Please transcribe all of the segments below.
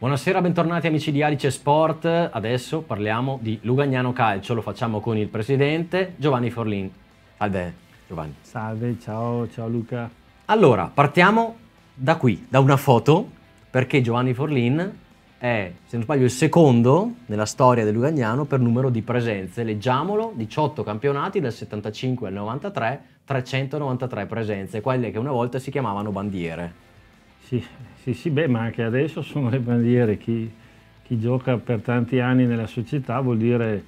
Buonasera, bentornati amici di Alice Sport. Adesso parliamo di Lugagnano Calcio, lo facciamo con il presidente Giovanni Forlin. Salve Giovanni. Salve, ciao, ciao Luca. Allora, partiamo da qui, da una foto, perché Giovanni Forlin è, se non sbaglio, il secondo nella storia del Lugagnano per numero di presenze. Leggiamolo, 18 campionati dal 75 al 93, 393 presenze, quelle che una volta si chiamavano bandiere. Sì, sì, sì, beh, ma anche adesso sono le bandiere. Chi, chi gioca per tanti anni nella società vuol dire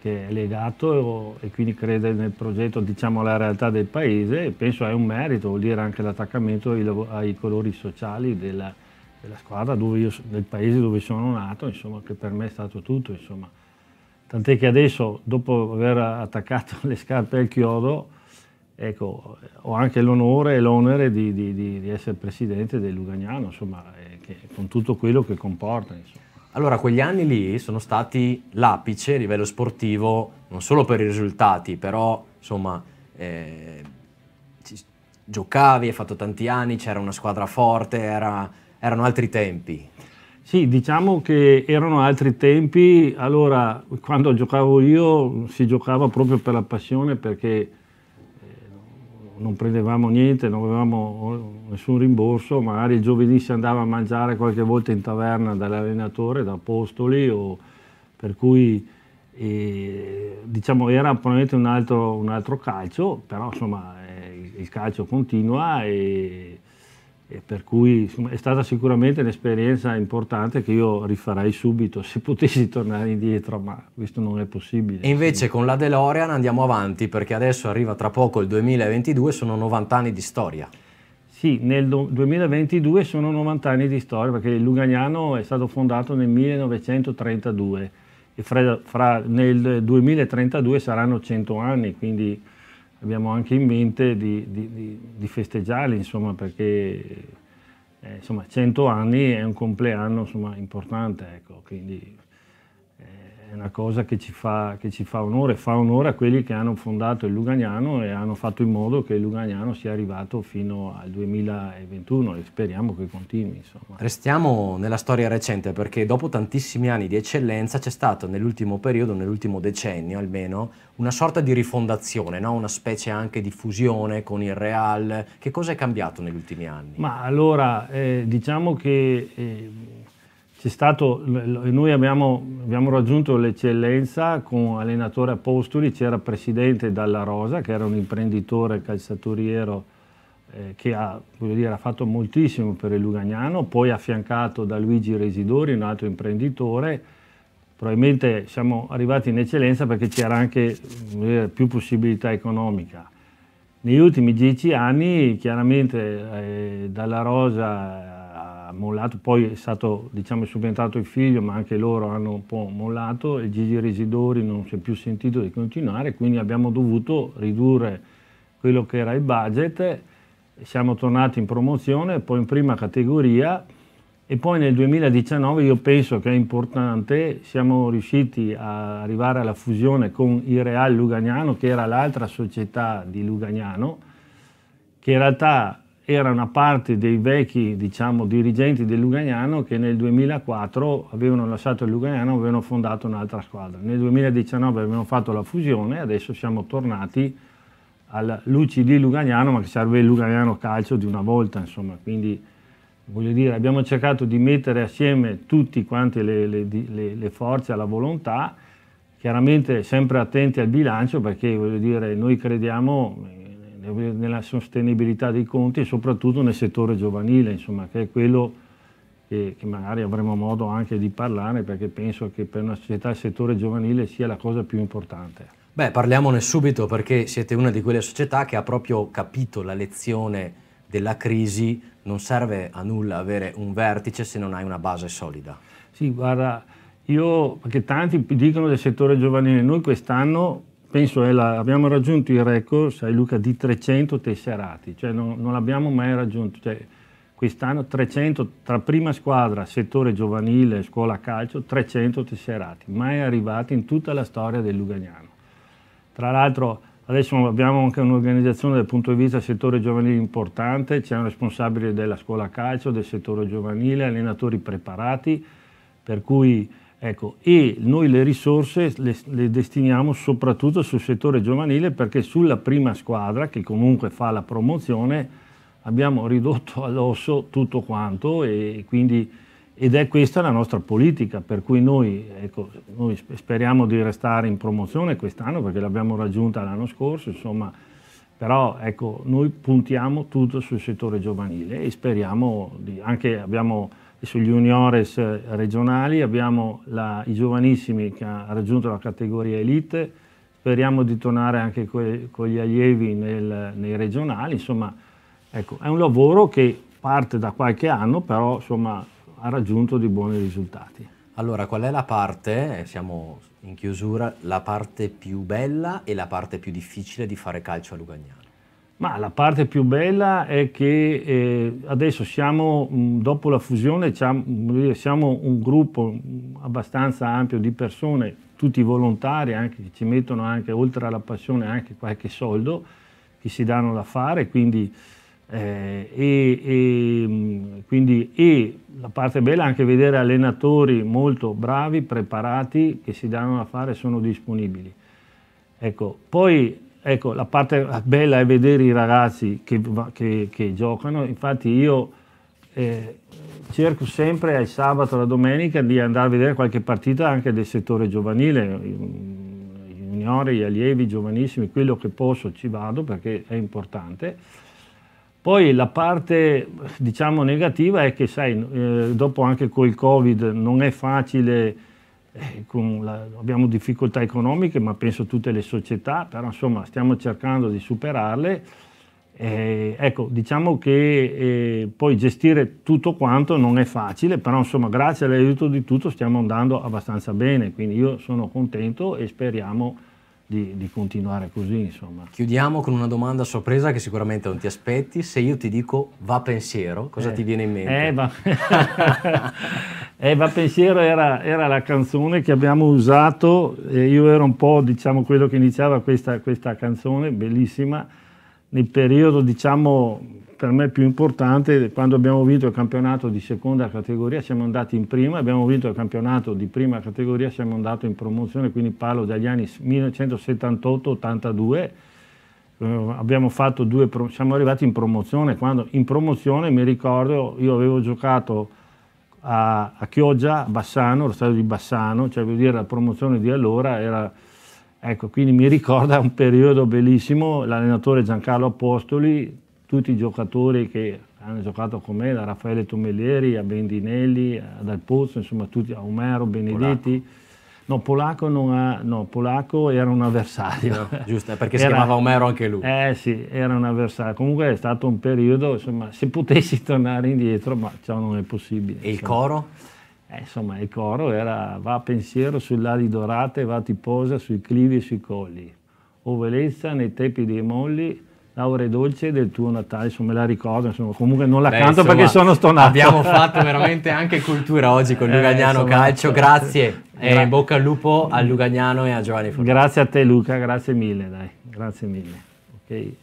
che è legato e quindi crede nel progetto, diciamo, alla realtà del paese e penso è un merito, vuol dire anche l'attaccamento ai, ai colori sociali della, della squadra io, del paese dove sono nato, insomma, che per me è stato tutto, insomma. Tant'è che adesso, dopo aver attaccato le scarpe al chiodo, Ecco, ho anche l'onore e l'onere di, di, di, essere presidente del Luganiano, insomma, eh, che, con tutto quello che comporta. Insomma. Allora, quegli anni lì sono stati l'apice a livello sportivo, non solo per i risultati, però insomma, eh, giocavi, hai fatto tanti anni, c'era una squadra forte, era, erano altri tempi. Sì, diciamo che erano altri tempi, allora quando giocavo io si giocava proprio per la passione perché non prendevamo niente, non avevamo nessun rimborso, magari il giovedì si andava a mangiare qualche volta in taverna dall'allenatore, da Apostoli, o, per cui eh, diciamo, era probabilmente un altro, un altro, calcio, però insomma eh, il calcio continua e e per cui insomma, è stata sicuramente un'esperienza importante che io rifarei subito se potessi tornare indietro, ma questo non è possibile. E invece con la DeLorean andiamo avanti perché adesso arriva tra poco il 2022, sono 90 anni di storia. Sì, nel 2022 sono 90 anni di storia perché il Luganiano è stato fondato nel 1932 e fra, fra nel 2032 saranno 100 anni, quindi abbiamo anche in mente di, di, di festeggiarli, insomma, perché eh, insomma, 100 anni è un compleanno insomma, importante, ecco, quindi è una cosa che ci, fa, che ci fa onore, fa onore a quelli che hanno fondato il Luganiano e hanno fatto in modo che il Luganiano sia arrivato fino al 2021 e speriamo che continui. Insomma. Restiamo nella storia recente perché dopo tantissimi anni di eccellenza c'è stato nell'ultimo periodo, nell'ultimo decennio almeno, una sorta di rifondazione, no? una specie anche di fusione con il Real. Che cosa è cambiato negli ultimi anni? Ma allora, eh, diciamo che... Eh, Stato, noi abbiamo, abbiamo raggiunto l'eccellenza con allenatore Apostoli, c'era presidente Dalla Rosa che era un imprenditore calzaturiero eh, che ha, dire, ha, fatto moltissimo per il Lugagnano, poi affiancato da Luigi Residori, un altro imprenditore. Probabilmente siamo arrivati in eccellenza perché c'era anche dire, più possibilità economica. Negli ultimi dieci anni chiaramente eh, Dalla Rosa mollato, poi è stato, diciamo, subentrato il figlio, ma anche loro hanno un po' mollato e Gigi Residori non si è più sentito di continuare, quindi abbiamo dovuto ridurre quello che era il budget, siamo tornati in promozione, poi in prima categoria e poi nel 2019 io penso che è importante, siamo riusciti a arrivare alla fusione con il Real Lugagnano, che era l'altra società di Lugagnano, che in realtà era una parte dei vecchi diciamo, dirigenti del Luganiano che nel 2004 avevano lasciato il Luganiano e avevano fondato un'altra squadra. Nel 2019 avevano fatto la fusione e adesso siamo tornati al Luci di Luganiano, ma che serve il Luganiano calcio di una volta, insomma. Quindi, voglio dire, abbiamo cercato di mettere assieme tutte quante le, le, le, le forze alla volontà, chiaramente sempre attenti al bilancio perché, voglio dire, noi crediamo nella sostenibilità dei conti e soprattutto nel settore giovanile, insomma, che è quello che, che, magari avremo modo anche di parlare perché penso che per una società il settore giovanile sia la cosa più importante. Beh, parliamone subito perché siete una di quelle società che ha proprio capito la lezione della crisi, non serve a nulla avere un vertice se non hai una base solida. Sì, guarda, io, perché tanti dicono del settore giovanile, noi quest'anno penso la, abbiamo raggiunto il record, sai Luca, di 300 tesserati, cioè non, non l'abbiamo mai raggiunto. Cioè, quest'anno 300 tra prima squadra, settore giovanile, scuola calcio, 300 tesserati, mai arrivati in tutta la storia del Luganiano. Tra l'altro adesso abbiamo anche un'organizzazione dal punto di vista del settore giovanile importante, c'è un responsabile della scuola calcio, del settore giovanile, allenatori preparati, per cui Ecco, e noi le risorse le, le, destiniamo soprattutto sul settore giovanile perché sulla prima squadra, che comunque fa la promozione, abbiamo ridotto all'osso tutto quanto e quindi, ed è questa la nostra politica, per cui noi, ecco, noi speriamo di restare in promozione quest'anno perché l'abbiamo raggiunta l'anno scorso, insomma, però ecco, noi puntiamo tutto sul settore giovanile e speriamo di, anche abbiamo sugli juniores regionali, abbiamo la, i giovanissimi che hanno raggiunto la categoria elite, speriamo di tornare anche que, con gli allievi nel, nei regionali, insomma ecco, è un lavoro che parte da qualche anno, però insomma, ha raggiunto dei buoni risultati. Allora, qual è la parte, eh, siamo in chiusura, la parte più bella e la parte più difficile di fare calcio a Lugagnano? Ma la parte più bella è che eh, adesso siamo, mm, dopo la fusione, siamo mm, un gruppo mm, abbastanza ampio di persone, tutti volontari, anche, che ci mettono anche, oltre alla passione, anche qualche soldo, che si danno da fare, quindi, eh, e, e, quindi, e la parte bella è anche vedere allenatori molto bravi, preparati, che si danno da fare e sono disponibili. Ecco, poi ecco, la parte bella è vedere i ragazzi che, che, che giocano, infatti io eh, cerco sempre al sabato e alla domenica di andare a vedere qualche partita anche del settore giovanile, juniori, allievi, giovanissimi, quello che posso ci vado perché è importante. Poi la parte diciamo negativa è che sai, eh, dopo anche col Covid non è facile eh, la, abbiamo difficoltà economiche, ma penso tutte le società, però insomma stiamo cercando di superarle. Eh, ecco, diciamo che eh, poi gestire tutto quanto non è facile, però insomma grazie all'aiuto di tutto stiamo andando abbastanza bene, quindi io sono contento e speriamo di, di continuare così. Insomma. Chiudiamo con una domanda sorpresa che sicuramente non ti aspetti, se io ti dico va pensiero, cosa eh. ti viene in mente? Eh, va. Eva eh, Pensiero era, era, la canzone che abbiamo usato, io ero un po' diciamo, quello che iniziava questa, questa canzone, bellissima, nel periodo diciamo, per me più importante, quando abbiamo vinto il campionato di seconda categoria siamo andati in prima, abbiamo vinto il campionato di prima categoria siamo andati in promozione, quindi parlo dagli anni 1978-82, eh, siamo arrivati in promozione, quando in promozione mi ricordo io avevo giocato a, a Chioggia, Bassano, lo stadio di Bassano, cioè vuol dire la promozione di allora era... Ecco, quindi mi ricorda un periodo bellissimo, l'allenatore Giancarlo Apostoli, tutti i giocatori che hanno giocato con me, da Raffaele Tomellieri a Bendinelli, a Dal Pozzo, insomma tutti, a Omero, Benedetti. Polacco No, Polacco, ha, no, Polacco era un avversario. No, giusto, perché si chiamava Omero anche lui. Eh sì, era un avversario. Comunque è stato un periodo, insomma, se potessi tornare indietro, ma ciò non è possibile. E insomma. il coro? Eh, insomma, il coro era va a pensiero sull'ali dorate, va tiposa sui clivi e sui colli. O velezza nei tepi dei molli, Laura dolce del tuo Natale, insomma me la ricordo, insomma, comunque non la Beh, canto insomma, perché sono stonato. Abbiamo fatto veramente anche cultura oggi con Lugagnano eh, Calcio, grazie. E eh, in bocca al lupo a Lugagnano e a Giovanni Fornari. Grazie a te Luca, grazie mille, dai. grazie mille. Okay.